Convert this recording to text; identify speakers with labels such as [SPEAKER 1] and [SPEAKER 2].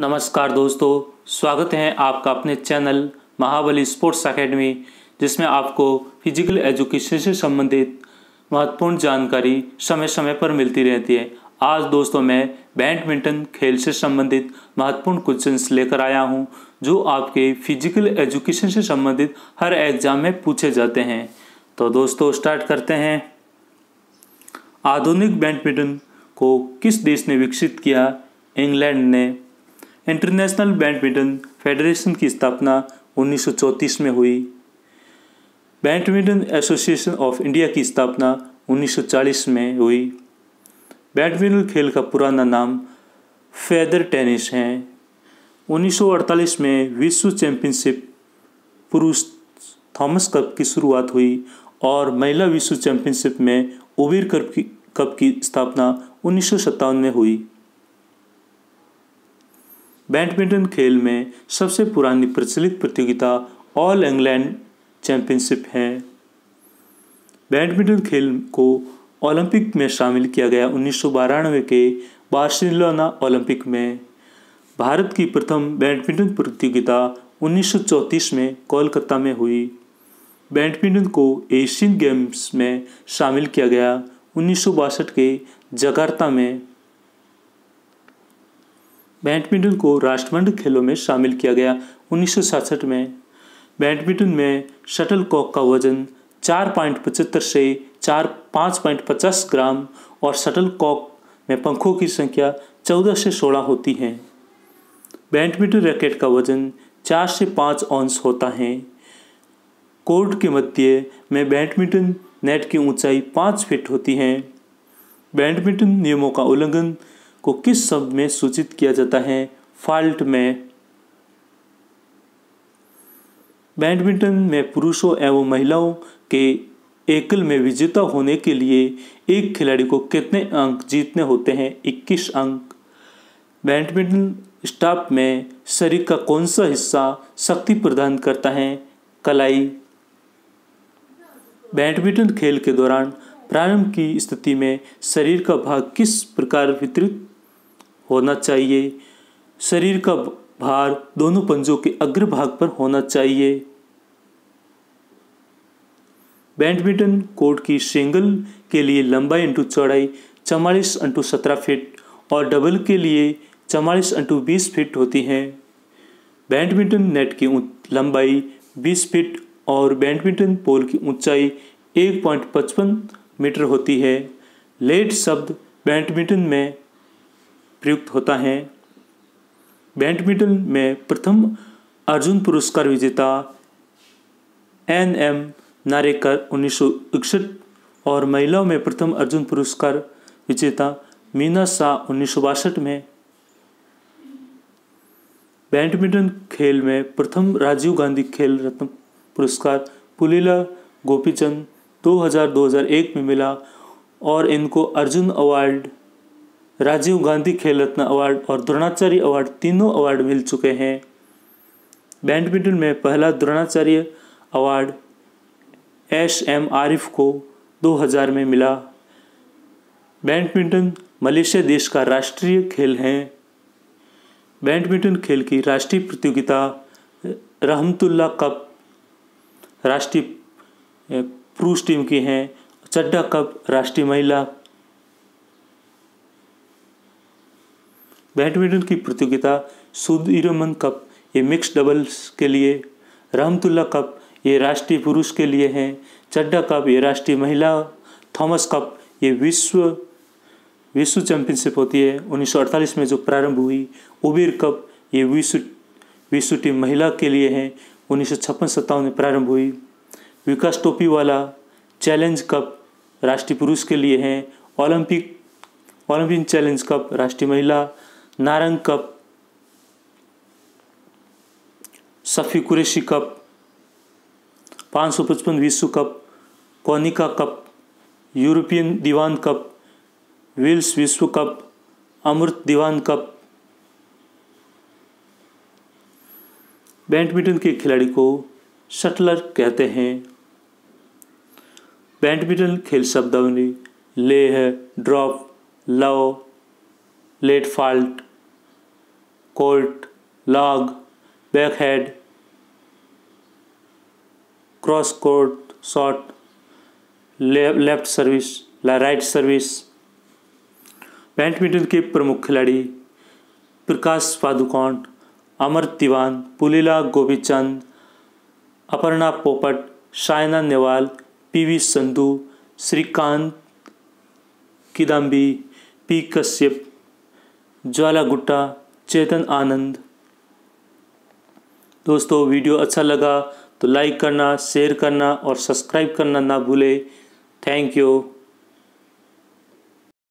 [SPEAKER 1] नमस्कार दोस्तों स्वागत है आपका अपने चैनल महाबली स्पोर्ट्स अकेडमी जिसमें आपको फिजिकल एजुकेशन से संबंधित महत्वपूर्ण जानकारी समय समय पर मिलती रहती है आज दोस्तों मैं बैडमिंटन खेल से संबंधित महत्वपूर्ण क्वेश्चंस लेकर आया हूं जो आपके फिजिकल एजुकेशन से संबंधित हर एग्जाम में पूछे जाते हैं तो दोस्तों स्टार्ट करते हैं आधुनिक बैडमिंटन को किस देश ने विकसित किया इंग्लैंड ने इंटरनेशनल बैडमिंटन फेडरेशन की स्थापना 1934 में हुई बैडमिंटन एसोसिएशन ऑफ इंडिया की स्थापना 1940 में हुई बैडमिंटन खेल का पुराना नाम फेदर टेनिस है 1948 में विश्व चैंपियनशिप पुरुष थॉमस कप की शुरुआत हुई और महिला विश्व चैंपियनशिप में उबेर कप की कप की स्थापना उन्नीस में हुई बैडमिंटन खेल में सबसे पुरानी प्रचलित प्रतियोगिता ऑल इंग्लैंड चैंपियनशिप है बैडमिंटन खेल को ओलंपिक में शामिल किया गया उन्नीस के बार्सिलोना ओलंपिक में भारत की प्रथम बैडमिंटन प्रतियोगिता 1934 में कोलकाता में हुई बैडमिंटन को एशियन गेम्स में शामिल किया गया उन्नीस के जकार्ता में बैडमिंटन को राष्ट्रमंडल खेलों में शामिल किया गया उन्नीस में बैडमिंटन में शटल कॉक का वजन चार पॉइंट पचहत्तर से चार पाँच पॉइंट पचास ग्राम और शटल कॉक में पंखों की संख्या चौदह से सोलह होती है बैडमिंटन रैकेट का वजन चार से पाँच औंस होता है कोर्ट के मध्य में बैडमिंटन नेट की ऊंचाई पाँच फीट होती है बैडमिंटन नियमों का उल्लंघन को किस शब्द में सूचित किया जाता है फाल्ट में बैडमिंटन में पुरुषों एवं महिलाओं के एकल में विजेता होने के लिए एक खिलाड़ी को कितने अंक जीतने होते हैं 21 अंक बैडमिंटन स्टाफ में शरीर का कौन सा हिस्सा शक्ति प्रदान करता है कलाई बैडमिंटन खेल के दौरान प्रारंभ की स्थिति में शरीर का भाग किस प्रकार वितरित होना चाहिए शरीर का भार दोनों पंजों के अग्र भाग पर होना चाहिए बैडमिंटन कोर्ट की सिंगल के लिए लंबाई इंटू चौड़ाई चवालीस इंटू सत्रह फीट और डबल के लिए चवालीस इंटू बीस फीट होती हैं बैडमिंटन नेट की लंबाई बीस फीट और बैडमिंटन पोल की ऊंचाई एक पॉइंट पचपन मीटर होती है लेट शब्द बैडमिंटन में प्रयुक्त होता है बैडमिंटन में प्रथम अर्जुन पुरस्कार विजेता एन एम नारेकर उन्नीस और महिलाओं में प्रथम अर्जुन पुरस्कार विजेता मीना शाह उन्नीस में बैडमिंटन खेल में प्रथम राजीव गांधी खेल रत्न पुरस्कार पुलीला गोपीचंद 2001 में मिला और इनको अर्जुन अवार्ड राजीव गांधी खेल रत्न अवार्ड और द्रोणाचार्य अवार्ड तीनों अवार्ड मिल चुके हैं बैडमिंटन में पहला Dronacharya award S M Arif को 2000 में मिला बैडमिंटन मलेशिया देश का राष्ट्रीय खेल है बैडमिंटन खेल की राष्ट्रीय प्रतियोगिता रहमतुल्ला कप राष्ट्रीय पुरुष टीम के हैं चड्डा कप राष्ट्रीय महिला बैडमिंटन की प्रतियोगिता सुदीरमन कप ये मिक्स डबल्स के लिए रामतुल्ला कप ये राष्ट्रीय पुरुष के लिए हैं चड्डा कप ये राष्ट्रीय महिला थॉमस कप ये विश्व विश्व चैंपियनशिप होती है 1948 में जो प्रारंभ हुई उबेर कप ये विश्व विश्व टीम महिला के लिए है उन्नीस सौ में प्रारंभ हुई विकास टोपी वाला चैलेंज कप राष्ट्रीय पुरुष के लिए हैं ओलंपिक ओलंपिक चैलेंज कप राष्ट्रीय महिला नारंग कप सफ़ी कुरेशी कप पाँच सौ पचपन विश्व cup Konica cup European Diwan cup Wills विश्व cup Amrit Diwan cup badminton के खिलाड़ी को शटलर कहते हैं बैडमिंटन खेल શબ્દાવલી લે હે drop love let fault court long back head cross court shot left service right service badminton के प्रमुख खिलाड़ी प्रकाश पादुकोण अमर तिवान पुलीला गोपीचंद अपर्णा पोपट साइना नेवाल पीवी संधु श्रीकांत किदम्बी पी कश्यप ज्वाला गुट्टा चेतन आनंद दोस्तों वीडियो अच्छा लगा तो लाइक करना शेयर करना और सब्सक्राइब करना ना भूले थैंक यू